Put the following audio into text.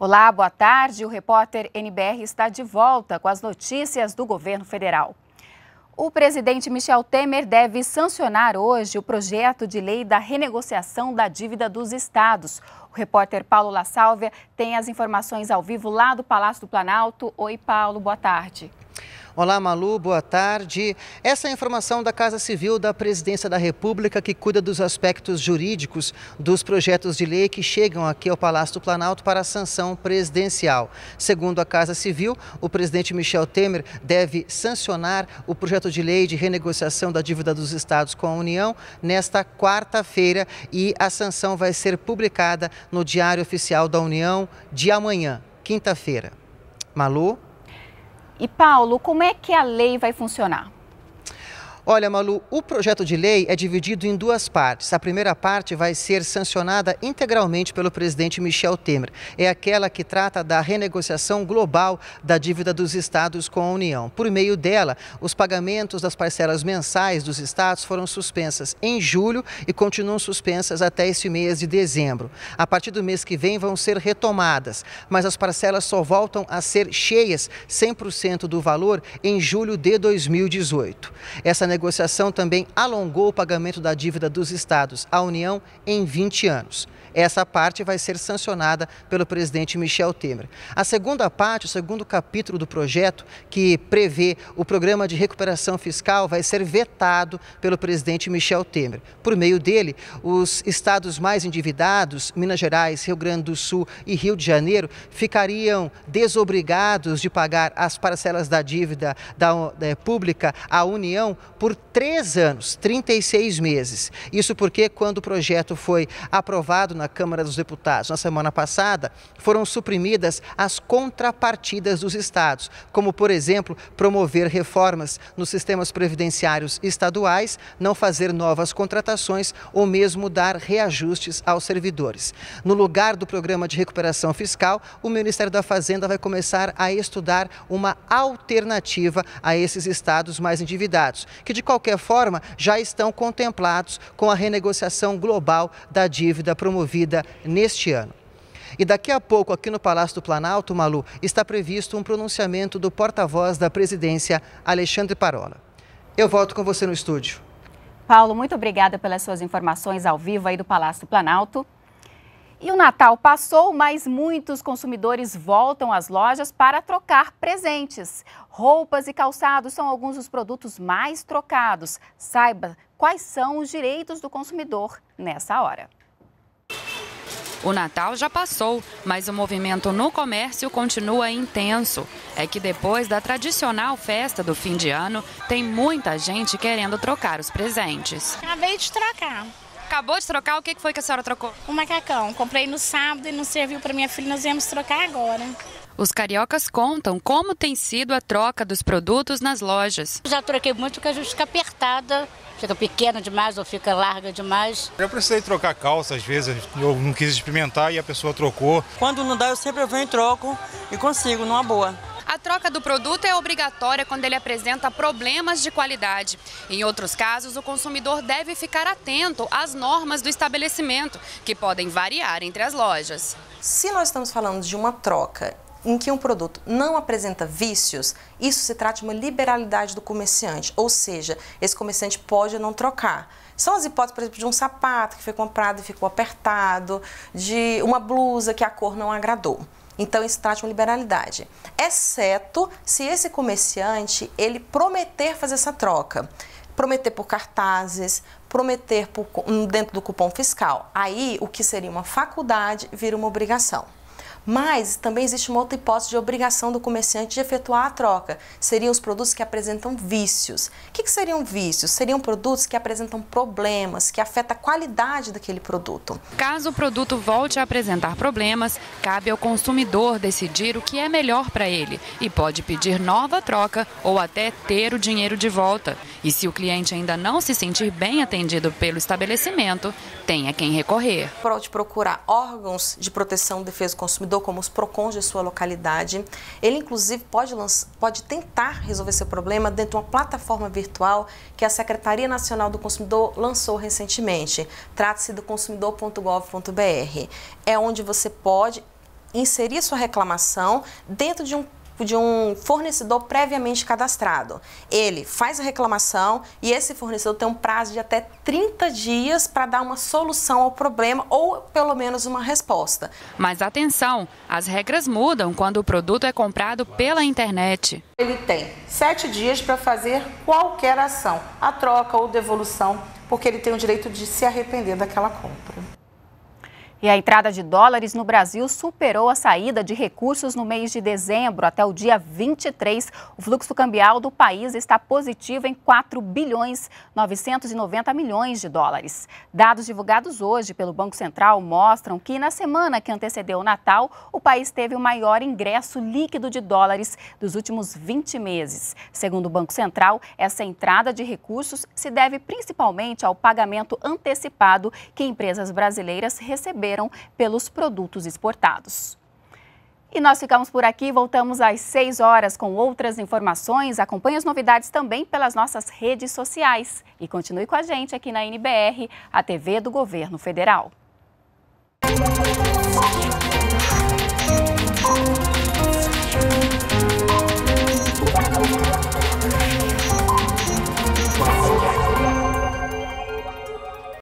Olá, boa tarde. O repórter NBR está de volta com as notícias do governo federal. O presidente Michel Temer deve sancionar hoje o projeto de lei da renegociação da dívida dos estados. O repórter Paulo La Sálvia tem as informações ao vivo lá do Palácio do Planalto. Oi, Paulo, boa tarde. Olá, Malu, boa tarde. Essa é a informação da Casa Civil da Presidência da República que cuida dos aspectos jurídicos dos projetos de lei que chegam aqui ao Palácio do Planalto para a sanção presidencial. Segundo a Casa Civil, o presidente Michel Temer deve sancionar o projeto de lei de renegociação da dívida dos estados com a União nesta quarta-feira e a sanção vai ser publicada no Diário Oficial da União de amanhã, quinta-feira. Malu? E Paulo, como é que a lei vai funcionar? Olha, Malu, o projeto de lei é dividido em duas partes. A primeira parte vai ser sancionada integralmente pelo presidente Michel Temer. É aquela que trata da renegociação global da dívida dos estados com a União. Por meio dela, os pagamentos das parcelas mensais dos estados foram suspensas em julho e continuam suspensas até esse mês de dezembro. A partir do mês que vem vão ser retomadas, mas as parcelas só voltam a ser cheias 100% do valor em julho de 2018. Essa negociação também alongou o pagamento da dívida dos estados à União em 20 anos. Essa parte vai ser sancionada pelo presidente Michel Temer. A segunda parte, o segundo capítulo do projeto, que prevê o programa de recuperação fiscal, vai ser vetado pelo presidente Michel Temer. Por meio dele, os estados mais endividados, Minas Gerais, Rio Grande do Sul e Rio de Janeiro, ficariam desobrigados de pagar as parcelas da dívida da, eh, pública à União por por três anos, 36 meses. Isso porque, quando o projeto foi aprovado na Câmara dos Deputados na semana passada, foram suprimidas as contrapartidas dos estados, como, por exemplo, promover reformas nos sistemas previdenciários estaduais, não fazer novas contratações ou mesmo dar reajustes aos servidores. No lugar do programa de recuperação fiscal, o Ministério da Fazenda vai começar a estudar uma alternativa a esses estados mais endividados, que de qualquer forma, já estão contemplados com a renegociação global da dívida promovida neste ano. E daqui a pouco, aqui no Palácio do Planalto, Malu, está previsto um pronunciamento do porta-voz da presidência, Alexandre Parola. Eu volto com você no estúdio. Paulo, muito obrigada pelas suas informações ao vivo aí do Palácio do Planalto. E o Natal passou, mas muitos consumidores voltam às lojas para trocar presentes. Roupas e calçados são alguns dos produtos mais trocados. Saiba quais são os direitos do consumidor nessa hora. O Natal já passou, mas o movimento no comércio continua intenso. É que depois da tradicional festa do fim de ano, tem muita gente querendo trocar os presentes. Acabei de trocar. Acabou de trocar? O que foi que a senhora trocou? Um macacão. Comprei no sábado e não serviu para minha filha, nós viemos trocar agora. Os cariocas contam como tem sido a troca dos produtos nas lojas. Já troquei muito porque a gente fica apertada, fica pequena demais ou fica larga demais. Eu precisei trocar calça às vezes, eu não quis experimentar e a pessoa trocou. Quando não dá, eu sempre venho e troco e consigo, numa boa troca do produto é obrigatória quando ele apresenta problemas de qualidade. Em outros casos, o consumidor deve ficar atento às normas do estabelecimento, que podem variar entre as lojas. Se nós estamos falando de uma troca em que um produto não apresenta vícios, isso se trata de uma liberalidade do comerciante, ou seja, esse comerciante pode não trocar. São as hipóteses, por exemplo, de um sapato que foi comprado e ficou apertado, de uma blusa que a cor não agradou. Então, isso trata uma liberalidade. Exceto se esse comerciante, ele prometer fazer essa troca. Prometer por cartazes, prometer por, dentro do cupom fiscal. Aí, o que seria uma faculdade vira uma obrigação. Mas também existe uma outra hipótese de obrigação do comerciante de efetuar a troca. Seriam os produtos que apresentam vícios. O que, que seriam vícios? Seriam produtos que apresentam problemas, que afetam a qualidade daquele produto. Caso o produto volte a apresentar problemas, cabe ao consumidor decidir o que é melhor para ele e pode pedir nova troca ou até ter o dinheiro de volta. E se o cliente ainda não se sentir bem atendido pelo estabelecimento, tem a quem recorrer. Pode procurar órgãos de proteção e defesa do consumidor ou como os PROCONs de sua localidade. Ele, inclusive, pode, pode tentar resolver seu problema dentro de uma plataforma virtual que a Secretaria Nacional do Consumidor lançou recentemente. Trata-se do consumidor.gov.br. É onde você pode inserir sua reclamação dentro de um Tipo de um fornecedor previamente cadastrado. Ele faz a reclamação e esse fornecedor tem um prazo de até 30 dias para dar uma solução ao problema ou pelo menos uma resposta. Mas atenção, as regras mudam quando o produto é comprado pela internet. Ele tem sete dias para fazer qualquer ação, a troca ou devolução, porque ele tem o direito de se arrepender daquela compra. E a entrada de dólares no Brasil superou a saída de recursos no mês de dezembro. Até o dia 23, o fluxo cambial do país está positivo em 4 bilhões 990 milhões de dólares. Dados divulgados hoje pelo Banco Central mostram que na semana que antecedeu o Natal, o país teve o maior ingresso líquido de dólares dos últimos 20 meses. Segundo o Banco Central, essa entrada de recursos se deve principalmente ao pagamento antecipado que empresas brasileiras receberam receberam pelos produtos exportados. E nós ficamos por aqui, voltamos às 6 horas com outras informações. Acompanhe as novidades também pelas nossas redes sociais. E continue com a gente aqui na NBR, a TV do Governo Federal.